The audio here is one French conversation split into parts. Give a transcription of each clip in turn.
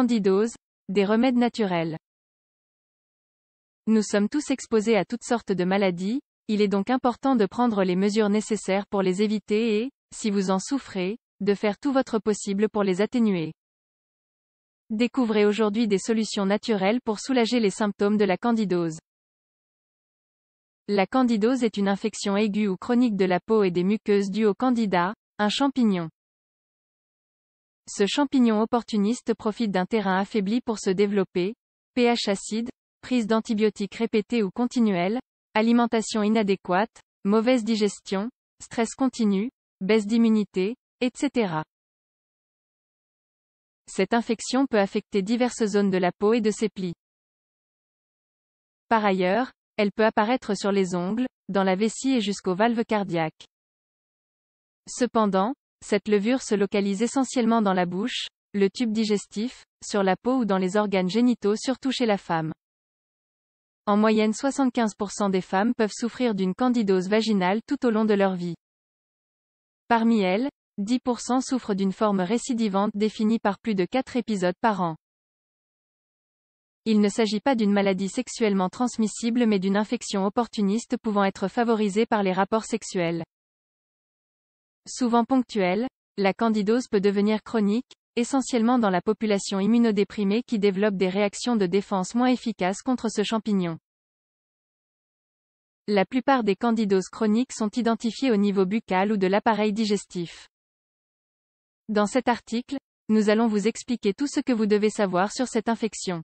candidose, des remèdes naturels. Nous sommes tous exposés à toutes sortes de maladies, il est donc important de prendre les mesures nécessaires pour les éviter et, si vous en souffrez, de faire tout votre possible pour les atténuer. Découvrez aujourd'hui des solutions naturelles pour soulager les symptômes de la candidose. La candidose est une infection aiguë ou chronique de la peau et des muqueuses due au candida, un champignon. Ce champignon opportuniste profite d'un terrain affaibli pour se développer, pH acide, prise d'antibiotiques répétées ou continuelles, alimentation inadéquate, mauvaise digestion, stress continu, baisse d'immunité, etc. Cette infection peut affecter diverses zones de la peau et de ses plis. Par ailleurs, elle peut apparaître sur les ongles, dans la vessie et jusqu'aux valves cardiaques. Cependant, cette levure se localise essentiellement dans la bouche, le tube digestif, sur la peau ou dans les organes génitaux surtout chez la femme. En moyenne 75% des femmes peuvent souffrir d'une candidose vaginale tout au long de leur vie. Parmi elles, 10% souffrent d'une forme récidivante définie par plus de 4 épisodes par an. Il ne s'agit pas d'une maladie sexuellement transmissible mais d'une infection opportuniste pouvant être favorisée par les rapports sexuels. Souvent ponctuelle, la candidose peut devenir chronique, essentiellement dans la population immunodéprimée qui développe des réactions de défense moins efficaces contre ce champignon. La plupart des candidoses chroniques sont identifiées au niveau buccal ou de l'appareil digestif. Dans cet article, nous allons vous expliquer tout ce que vous devez savoir sur cette infection.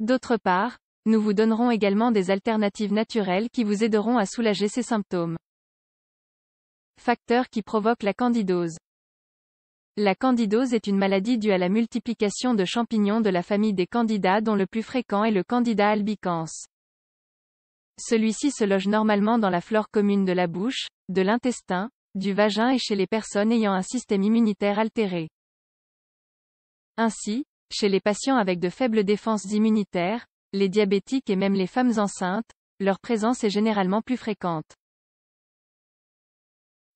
D'autre part, nous vous donnerons également des alternatives naturelles qui vous aideront à soulager ces symptômes. Facteurs qui provoquent la candidose. La candidose est une maladie due à la multiplication de champignons de la famille des candidats dont le plus fréquent est le candida albicans. Celui-ci se loge normalement dans la flore commune de la bouche, de l'intestin, du vagin et chez les personnes ayant un système immunitaire altéré. Ainsi, chez les patients avec de faibles défenses immunitaires, les diabétiques et même les femmes enceintes, leur présence est généralement plus fréquente.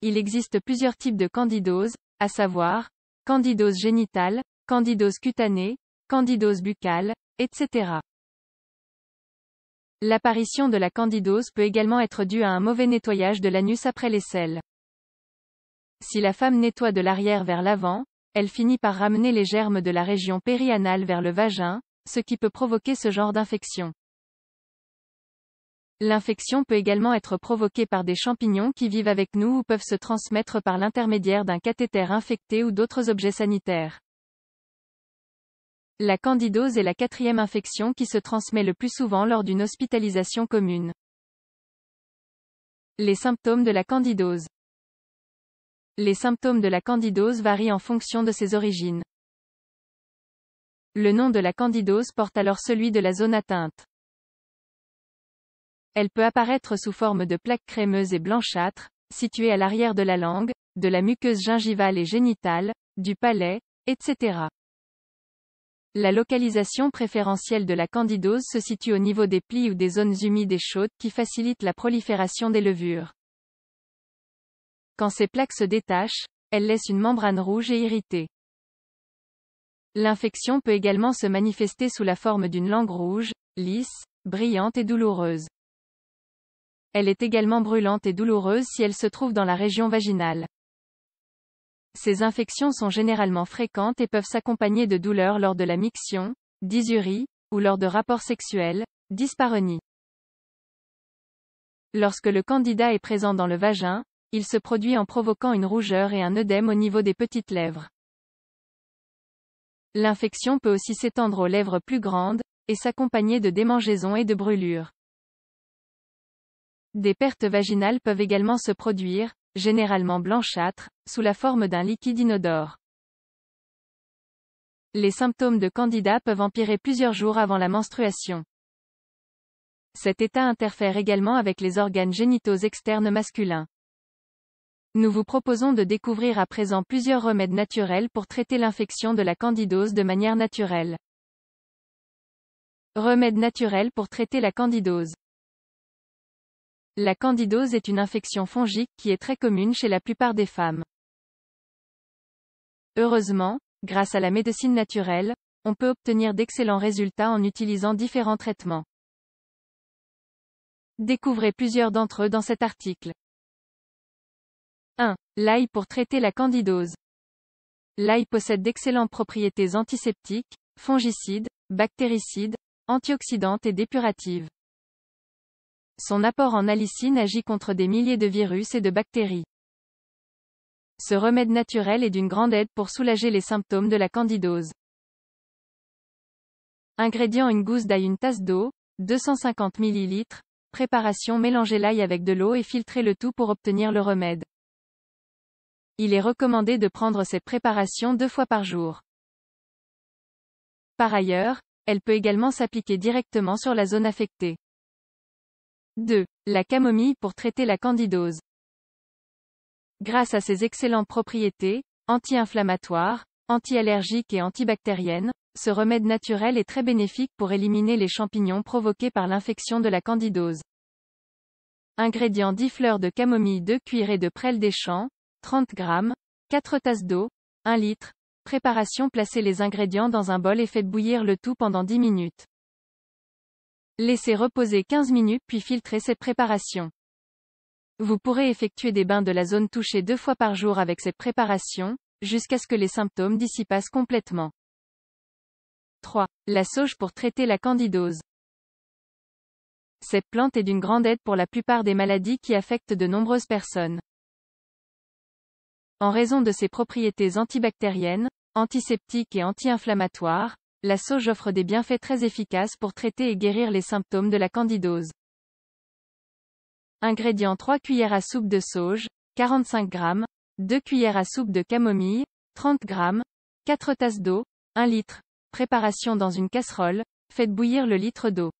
Il existe plusieurs types de candidose, à savoir, candidose génitale, candidose cutanée, candidose buccale, etc. L'apparition de la candidose peut également être due à un mauvais nettoyage de l'anus après les selles. Si la femme nettoie de l'arrière vers l'avant, elle finit par ramener les germes de la région périanale vers le vagin, ce qui peut provoquer ce genre d'infection. L'infection peut également être provoquée par des champignons qui vivent avec nous ou peuvent se transmettre par l'intermédiaire d'un cathéter infecté ou d'autres objets sanitaires. La candidose est la quatrième infection qui se transmet le plus souvent lors d'une hospitalisation commune. Les symptômes de la candidose Les symptômes de la candidose varient en fonction de ses origines. Le nom de la candidose porte alors celui de la zone atteinte. Elle peut apparaître sous forme de plaques crémeuses et blanchâtres, situées à l'arrière de la langue, de la muqueuse gingivale et génitale, du palais, etc. La localisation préférentielle de la candidose se situe au niveau des plis ou des zones humides et chaudes qui facilitent la prolifération des levures. Quand ces plaques se détachent, elles laissent une membrane rouge et irritée. L'infection peut également se manifester sous la forme d'une langue rouge, lisse, brillante et douloureuse. Elle est également brûlante et douloureuse si elle se trouve dans la région vaginale. Ces infections sont généralement fréquentes et peuvent s'accompagner de douleurs lors de la miction, d'isurie, ou lors de rapports sexuels, dysparonie. Lorsque le candidat est présent dans le vagin, il se produit en provoquant une rougeur et un œdème au niveau des petites lèvres. L'infection peut aussi s'étendre aux lèvres plus grandes, et s'accompagner de démangeaisons et de brûlures. Des pertes vaginales peuvent également se produire, généralement blanchâtres, sous la forme d'un liquide inodore. Les symptômes de candida peuvent empirer plusieurs jours avant la menstruation. Cet état interfère également avec les organes génitaux externes masculins. Nous vous proposons de découvrir à présent plusieurs remèdes naturels pour traiter l'infection de la candidose de manière naturelle. Remèdes naturels pour traiter la candidose. La candidose est une infection fongique qui est très commune chez la plupart des femmes. Heureusement, grâce à la médecine naturelle, on peut obtenir d'excellents résultats en utilisant différents traitements. Découvrez plusieurs d'entre eux dans cet article. 1. L'ail pour traiter la candidose. L'ail possède d'excellentes propriétés antiseptiques, fongicides, bactéricides, antioxydantes et dépuratives. Son apport en allicine agit contre des milliers de virus et de bactéries. Ce remède naturel est d'une grande aide pour soulager les symptômes de la candidose. Ingrédients une gousse d'ail une tasse d'eau, 250 ml. Préparation Mélangez l'ail avec de l'eau et filtrez le tout pour obtenir le remède. Il est recommandé de prendre cette préparation deux fois par jour. Par ailleurs, elle peut également s'appliquer directement sur la zone affectée. 2. La camomille pour traiter la candidose. Grâce à ses excellentes propriétés, anti-inflammatoires, anti-allergiques et antibactériennes, ce remède naturel est très bénéfique pour éliminer les champignons provoqués par l'infection de la candidose. Ingrédients 10 fleurs de camomille 2 cuillerées de prêle des champs, 30 g, 4 tasses d'eau, 1 litre. Préparation Placez les ingrédients dans un bol et faites bouillir le tout pendant 10 minutes. Laissez reposer 15 minutes puis filtrez cette préparation. Vous pourrez effectuer des bains de la zone touchée deux fois par jour avec cette préparation, jusqu'à ce que les symptômes dissipassent complètement. 3. La sauge pour traiter la candidose. Cette plante est d'une grande aide pour la plupart des maladies qui affectent de nombreuses personnes. En raison de ses propriétés antibactériennes, antiseptiques et anti-inflammatoires, la sauge offre des bienfaits très efficaces pour traiter et guérir les symptômes de la candidose. Ingrédients 3 cuillères à soupe de sauge, 45 g, 2 cuillères à soupe de camomille, 30 g, 4 tasses d'eau, 1 litre. Préparation dans une casserole, faites bouillir le litre d'eau.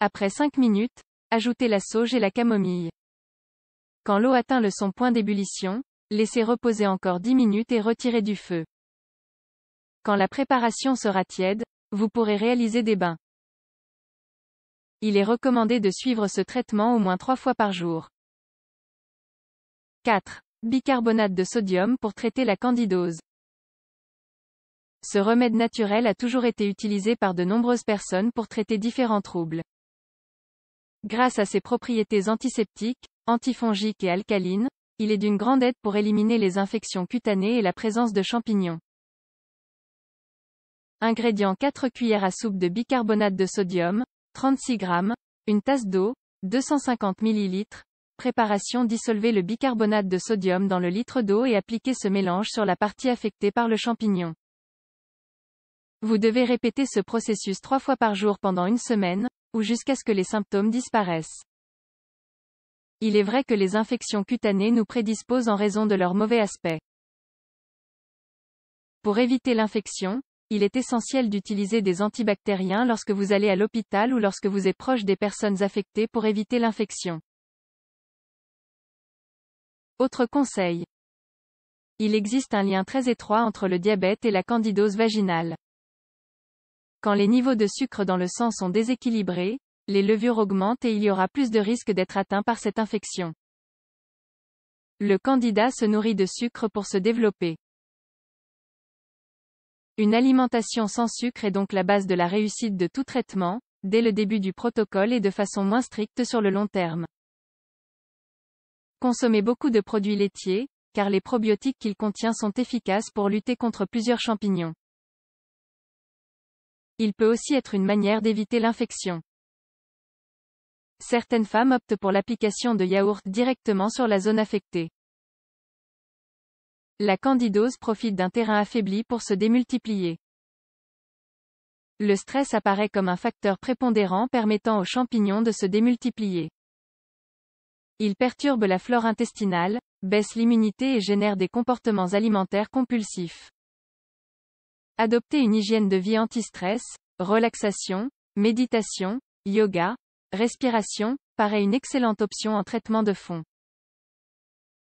Après 5 minutes, ajoutez la sauge et la camomille. Quand l'eau atteint le son point d'ébullition, laissez reposer encore 10 minutes et retirez du feu. Quand la préparation sera tiède, vous pourrez réaliser des bains. Il est recommandé de suivre ce traitement au moins trois fois par jour. 4. Bicarbonate de sodium pour traiter la candidose. Ce remède naturel a toujours été utilisé par de nombreuses personnes pour traiter différents troubles. Grâce à ses propriétés antiseptiques, antifongiques et alcalines, il est d'une grande aide pour éliminer les infections cutanées et la présence de champignons. Ingrédients 4 cuillères à soupe de bicarbonate de sodium, 36 g, une tasse d'eau, 250 ml. Préparation Dissolvez le bicarbonate de sodium dans le litre d'eau et appliquez ce mélange sur la partie affectée par le champignon. Vous devez répéter ce processus trois fois par jour pendant une semaine, ou jusqu'à ce que les symptômes disparaissent. Il est vrai que les infections cutanées nous prédisposent en raison de leur mauvais aspect. Pour éviter l'infection, il est essentiel d'utiliser des antibactériens lorsque vous allez à l'hôpital ou lorsque vous êtes proche des personnes affectées pour éviter l'infection. Autre conseil. Il existe un lien très étroit entre le diabète et la candidose vaginale. Quand les niveaux de sucre dans le sang sont déséquilibrés, les levures augmentent et il y aura plus de risques d'être atteint par cette infection. Le candidat se nourrit de sucre pour se développer. Une alimentation sans sucre est donc la base de la réussite de tout traitement, dès le début du protocole et de façon moins stricte sur le long terme. Consommez beaucoup de produits laitiers, car les probiotiques qu'il contient sont efficaces pour lutter contre plusieurs champignons. Il peut aussi être une manière d'éviter l'infection. Certaines femmes optent pour l'application de yaourt directement sur la zone affectée. La candidose profite d'un terrain affaibli pour se démultiplier. Le stress apparaît comme un facteur prépondérant permettant aux champignons de se démultiplier. Il perturbe la flore intestinale, baisse l'immunité et génère des comportements alimentaires compulsifs. Adopter une hygiène de vie anti-stress, relaxation, méditation, yoga, respiration, paraît une excellente option en traitement de fond.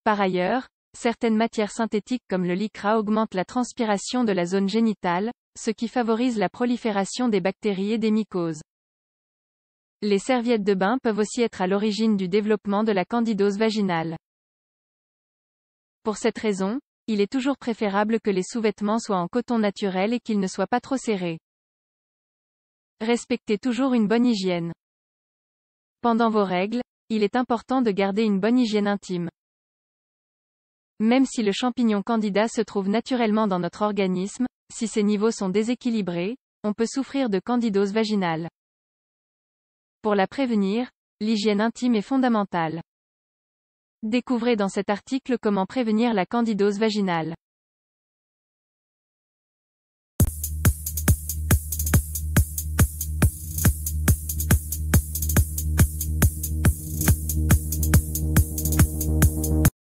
Par ailleurs, Certaines matières synthétiques comme le lycra augmentent la transpiration de la zone génitale, ce qui favorise la prolifération des bactéries et des mycoses. Les serviettes de bain peuvent aussi être à l'origine du développement de la candidose vaginale. Pour cette raison, il est toujours préférable que les sous-vêtements soient en coton naturel et qu'ils ne soient pas trop serrés. Respectez toujours une bonne hygiène. Pendant vos règles, il est important de garder une bonne hygiène intime. Même si le champignon candida se trouve naturellement dans notre organisme, si ses niveaux sont déséquilibrés, on peut souffrir de candidose vaginale. Pour la prévenir, l'hygiène intime est fondamentale. Découvrez dans cet article comment prévenir la candidose vaginale.